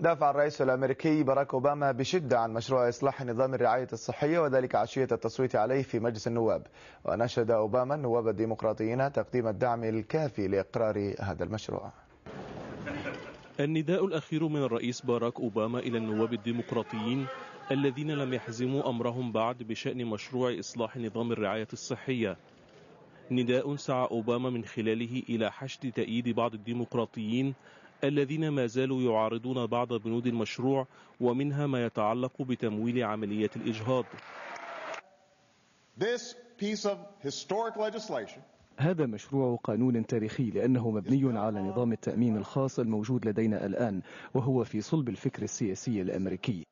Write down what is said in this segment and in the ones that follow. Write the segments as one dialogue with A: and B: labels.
A: دافع الرئيس الأمريكي باراك أوباما بشدة عن مشروع إصلاح نظام الرعاية الصحية وذلك عشية التصويت عليه في مجلس النواب ونشد أوباما النواب الديمقراطيين تقديم الدعم الكافي لإقرار هذا المشروع
B: النداء الأخير من الرئيس باراك أوباما إلى النواب الديمقراطيين الذين لم يحزموا أمرهم بعد بشأن مشروع إصلاح نظام الرعاية الصحية نداء سعى أوباما من خلاله إلى حشد تأييد بعض الديمقراطيين الذين ما زالوا يعارضون بعض بنود المشروع ومنها ما يتعلق بتمويل عملية الإجهاض
A: هذا مشروع قانون تاريخي لأنه مبني على نظام التأمين الخاص الموجود لدينا الآن وهو في صلب الفكر السياسي الأمريكي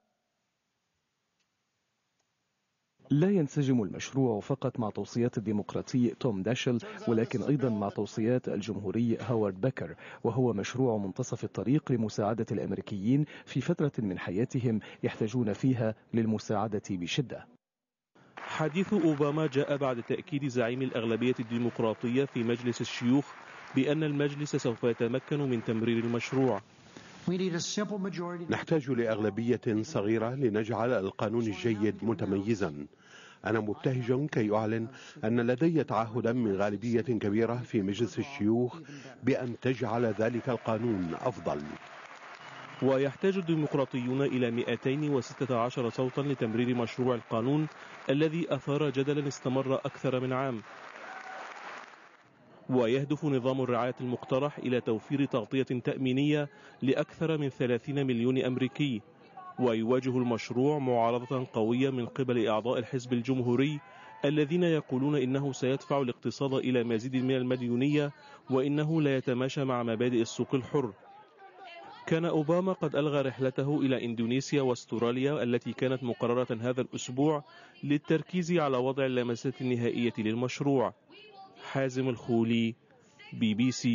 A: لا ينسجم المشروع فقط مع توصيات الديمقراطي توم داشل ولكن أيضا مع توصيات الجمهوري هوارد بكر وهو مشروع منتصف الطريق لمساعدة الأمريكيين في فترة من حياتهم يحتاجون فيها للمساعدة بشدة
B: حديث أوباما جاء بعد تأكيد زعيم الأغلبية الديمقراطية في مجلس الشيوخ
C: بأن المجلس سوف يتمكن من تمرير المشروع نحتاج لأغلبية صغيرة لنجعل القانون الجيد متميزا أنا مبتهج كي أعلن أن لدي تعهدا من غالبية كبيرة في مجلس الشيوخ بأن تجعل ذلك القانون أفضل
B: ويحتاج الديمقراطيون إلى 216 صوتا لتمرير مشروع القانون الذي أثار جدلا استمر أكثر من عام ويهدف نظام الرعاية المقترح إلى توفير تغطية تأمينية لأكثر من 30 مليون أمريكي ويواجه المشروع معارضة قوية من قبل أعضاء الحزب الجمهوري الذين يقولون إنه سيدفع الاقتصاد إلى مزيد من المديونية وإنه لا يتماشى مع مبادئ السوق الحر كان أوباما قد ألغى رحلته إلى إندونيسيا واستراليا التي كانت مقررة هذا الأسبوع للتركيز على وضع اللمسات النهائية للمشروع حازم الخولي بي بي سي